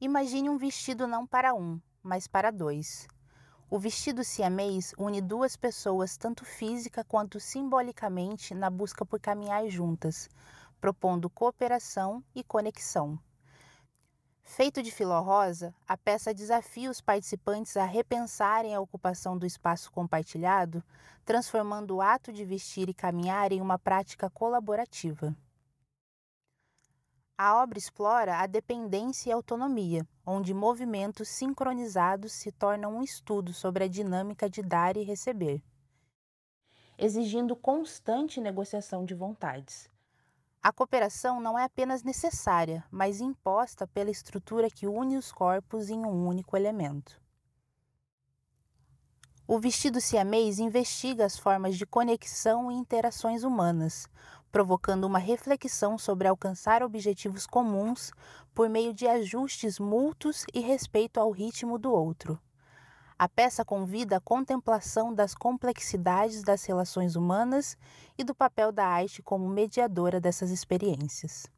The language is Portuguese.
Imagine um vestido não para um, mas para dois. O vestido siamês une duas pessoas tanto física quanto simbolicamente na busca por caminhar juntas, propondo cooperação e conexão. Feito de filó rosa, a peça desafia os participantes a repensarem a ocupação do espaço compartilhado, transformando o ato de vestir e caminhar em uma prática colaborativa. A obra explora a dependência e autonomia, onde movimentos sincronizados se tornam um estudo sobre a dinâmica de dar e receber, exigindo constante negociação de vontades. A cooperação não é apenas necessária, mas imposta pela estrutura que une os corpos em um único elemento. O vestido siamês investiga as formas de conexão e interações humanas, provocando uma reflexão sobre alcançar objetivos comuns por meio de ajustes mútuos e respeito ao ritmo do outro. A peça convida a contemplação das complexidades das relações humanas e do papel da arte como mediadora dessas experiências.